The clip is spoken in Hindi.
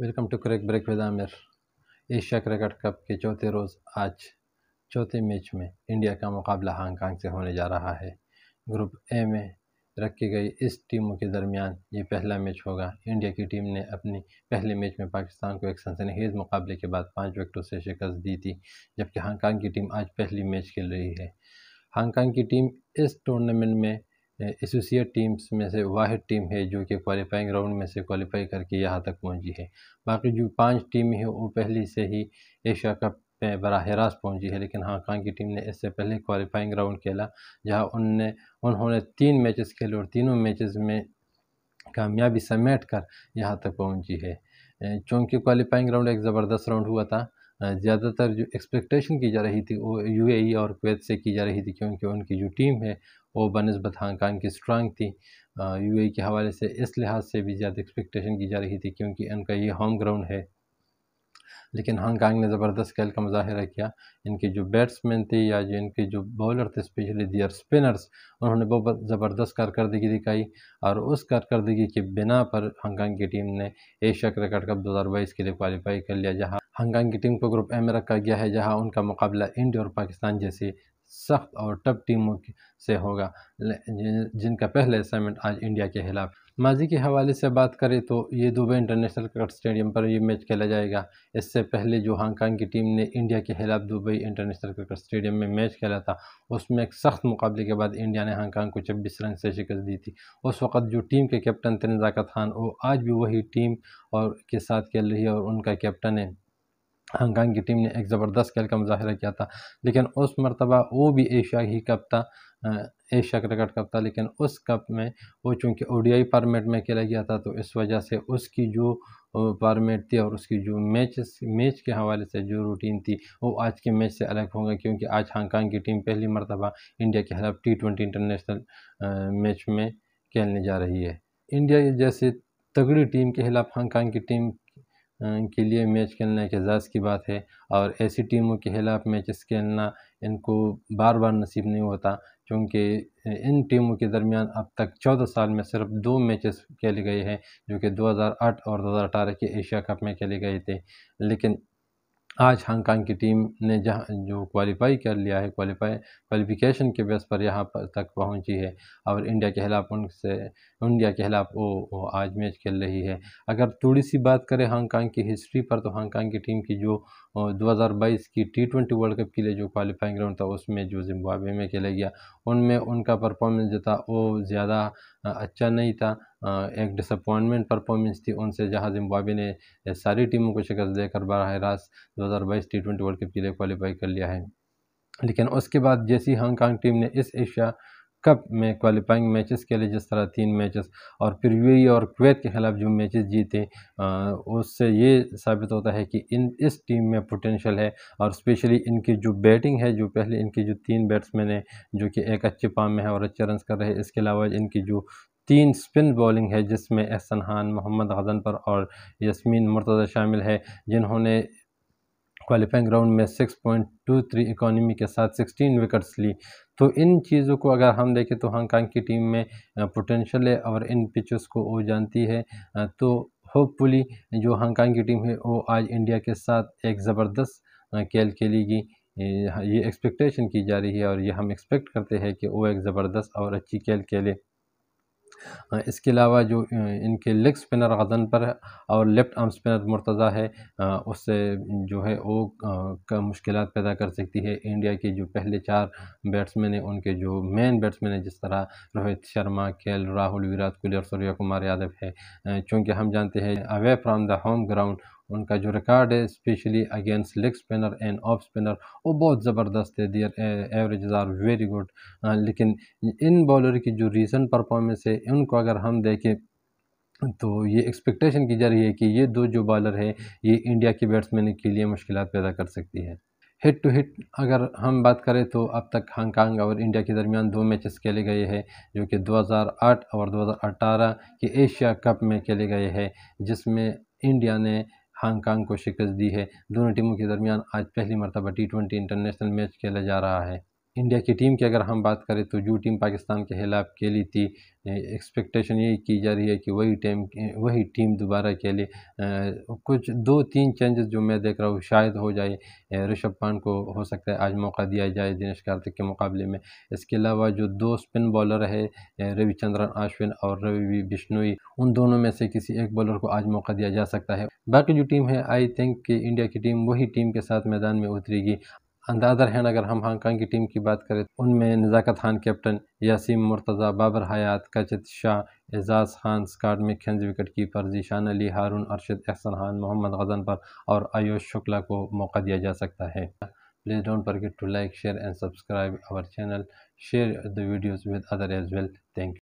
welcome to cric break with Aamir Asia cricket cup के चौथे रोज़ आज चौथे मैच में इंडिया का मुकाबला हांगकांग से होने जा रहा है ग्रुप ए में रखी गई इस टीमों के दरमियान ये पहला मैच होगा इंडिया की टीम ने अपनी पहले मैच में पाकिस्तान को एक सनसनीखेज मुकाबले के बाद पाँच विकेटों से शिकस्त दी थी जबकि हांगकांग की टीम आज पहली मैच खेल रही है हांगकांग की टीम इस टूर्नामेंट में एसोसिएट टीम्स में से वाद टीम है जो कि क्वालिफाइंग राउंड में से क्वालिफाई करके यहाँ तक पहुँची है बाकी जो पांच टीम है वो पहले से ही एशिया कप में बरह रास्त पहुँची है लेकिन हांगकांग की टीम ने इससे पहले क्वालिफाइंग राउंड खेला जहाँ उनने उन्होंने तीन मैचेस खेले और तीनों मैचेस में कामयाबी समेट कर यहाँ तक पहुँची है चूँकि क्वालिफाइंग राउंड एक ज़बरदस्त राउंड हुआ था ज़्यादातर जो एक्सपेक्टेशन की जा रही थी वो यूएई e और कुवैत से की जा रही थी क्योंकि उनकी जो टीम है वो बनस्बत हांगकांग की स्ट्रांग थी यूएई e के हवाले से इस लिहाज से भी ज़्यादा एक्सपेक्टेशन की जा रही थी क्योंकि उनका ये होम ग्राउंड है लेकिन हांगकांग ने ज़बरदस्त खेल का मुजाहरा किया इनके जो बैट्समैन थे या जो इनके जो बॉलर थे स्पेशली दियर स्पिनर्स उन्होंने बहुत ज़बरदस्त कारकर्दगी दिखाई और उस कारकर्दगी के बिना पर हांगकांग की टीम ने एशिया क्रिकेट कप दो हज़ार बाईस के लिए क्वालिफाई कर लिया जहाँ हांगकांग की टीम को ग्रुप ए में रखा गया है जहां उनका मुकाबला इंडिया और पाकिस्तान जैसी सख्त और टफ टीमों से होगा जिनका पहला असाइनमेंट आज इंडिया के खिलाफ माजी के हवाले से बात करें तो ये दुबई इंटरनेशनल क्रिकेट स्टेडियम पर ये मैच खेला जाएगा इससे पहले जो हांगकांग की टीम ने इंडिया के खिलाफ दुबई इंटरनेशनल क्रिकेट स्टेडियम में मैच खेला था उसमें एक सख्त मुकाबले के बाद इंडिया ने हांगकांग को छब्बीस रन से शिकस्त दी थी उस वक्त जो टीम के कैप्टन तनजाकत खान वो आज भी वही टीम और के साथ खेल रही है और उनका कैप्टन है हांगकांग की टीम ने एक ज़बरदस्त खेल का मुजाहरा किया था लेकिन उस मरतबा वो भी एशिया ही कप था एशिया क्रिकेट कप था लेकिन उस कप में वो चूँकि ओडीआई फार्मेट में खेला गया था तो इस वजह से उसकी जो फार्मेट थी और उसकी जो मैच मैच के हवाले से जो रूटीन थी वो आज के मैच से अलग होंगे क्योंकि आज हांगकांग की टीम पहली मरतबा इंडिया के खिलाफ टी ट्वेंटी इंटरनेशनल मैच में खेलने जा रही है इंडिया जैसे तगड़ी टीम के खिलाफ हांगकांग की टीम के लिए मैच खेलना एक एजाज़ की बात है और ऐसी टीमों के खिलाफ मैचेस खेलना इनको बार बार नसीब नहीं होता क्योंकि इन टीमों के दरमियान अब तक 14 साल में सिर्फ दो मैचेस खेले गए हैं जो कि 2008 और 2018 के एशिया कप में खेले गए थे लेकिन आज हांगकांग की टीम ने जहाँ जो क्वालिफाई कर लिया है क्वालिफाई क्वालिफिकेशन के बेस पर यहाँ पर तक पहुँची है और इंडिया के खिलाफ उनसे इंडिया के खिलाफ वो, वो आज मैच खेल रही है अगर थोड़ी सी बात करें हांगकांग की हिस्ट्री पर तो हांगकांग की टीम की जो 2022 की टी ट्वेंटी वर्ल्ड कप के लिए जो क्वालिफाइंग राउंड था उसमें जो जिम्बावे में खेला गया उनमें उनका परफॉर्मेंस जो था वो ज़्यादा अच्छा नहीं था एक डिसअपॉइंटमेंट परफॉर्मेंस थी उनसे जहाँ जिम्बाबे ने सारी टीमों को शिकस्त देकर बरह रास्त दो हज़ार बाईस टी ट्वेंटी वर्ल्ड कप के लिए क्वालिफाई कर लिया है लेकिन उसके बाद जैसी हांगकांग टीम ने इस एशिया कप में क्वालिफाइंग मैचेस के लिए जिस तरह तीन मैचेस और फिर यू और कुवैत के ख़िलाफ़ जो मैचेस जीते उससे ये साबित होता है कि इन इस टीम में पोटेंशियल है और स्पेशली इनकी जो बैटिंग है जो पहले इनकी जो तीन बैट्समैन है जो कि एक अच्छे पाम में है और अच्छे रन कर रहे हैं इसके अलावा इनकी जो तीन स्पिन बॉलिंग है जिसमें एहसन खान मोहम्मद हजन पर और यस्मीन मुर्तज़ा शामिल है जिन्होंने क्वालिफाइंग राउंड में 6.23 इकोनॉमी के साथ 16 विकेट्स ली तो इन चीज़ों को अगर हम देखें तो हांगकांग की टीम में पोटेंशल है और इन पिचेस को वो जानती है तो होपफुली जो हांगकांग की टीम है वो आज इंडिया के साथ एक ज़बरदस्त खेल खेलेगी ये एक्सपेक्टेशन की जा रही है और ये हम एक्सपेक्ट करते हैं कि वो एक ज़बरदस्त और अच्छी खेल खेले इसके अलावा जो इनके लेग स्पिनर गजन पर है और लेफ़्ट आर्म स्पिनर मुर्तज़ा है उससे जो है वो का मुश्किल पैदा कर सकती है इंडिया के जो पहले चार बैट्समैन हैं उनके जो मेन बैट्समैन हैं जिस तरह रोहित शर्मा के राहुल विराट कोहली और सूर्य कुमार यादव है चूँकि हम जानते हैं away from the home ground उनका जो रिकॉर्ड है specially against leg spinner and off spinner वो बहुत ज़बरदस्त है their average are very good लेकिन इन बॉलर की जो रीसेंट परफॉर्मेंस है उनको अगर हम देखें तो ये एक्सपेक्टेशन की जा रही है कि ये दो जो बॉलर है ये इंडिया के बैट्समैन के लिए मुश्किल पैदा कर सकती है हिट टू हिट अगर हम बात करें तो अब तक हांगकांग और इंडिया के दरमियान दो मैचेस खेले गए हैं जो कि 2008 और 2018 के एशिया कप में खेले गए हैं जिसमें इंडिया ने हांगकांग को शिकस्त दी है दोनों टीमों के दरमियान आज पहली मरतबा टी ट्वेंटी इंटरनेशनल मैच खेला जा रहा है इंडिया की टीम की अगर हम बात करें तो जो टीम पाकिस्तान के खिलाफ खेली थी एक्सपेक्टेशन यही की जा रही है कि वही टीम वही टीम दोबारा खेले कुछ दो तीन चेंजेस जो मैं देख रहा हूँ शायद हो जाए ऋषभ पान को हो सकता है आज मौका दिया जाए दिनेश कार्तिक के मुकाबले में इसके अलावा जो दो स्पिन बॉलर है रविचंद्रन अश्विन और रवि बिश्नोई उन दोनों में से किसी एक बॉलर को आज मौका दिया जा सकता है बाकी जो टीम है आई थिंक इंडिया की टीम वही टीम के साथ मैदान में उतरेगी ऑन द अदर हैंड अगर हम हांगकांग की टीम की बात करें तो उनमें Nizakat Khan captain Yasim Murtaza Babar Hayat Kinchit Shah Ejaz Khan Scott McKechnie wicket keeper Zeeshan Ali Haroon Arshad Ehsan Khan Mohammad गजन पर और आयुष शुक्ला को मौका दिया जा सकता है please don't forget to like share and subscribe our channel share the videos with other as well thank you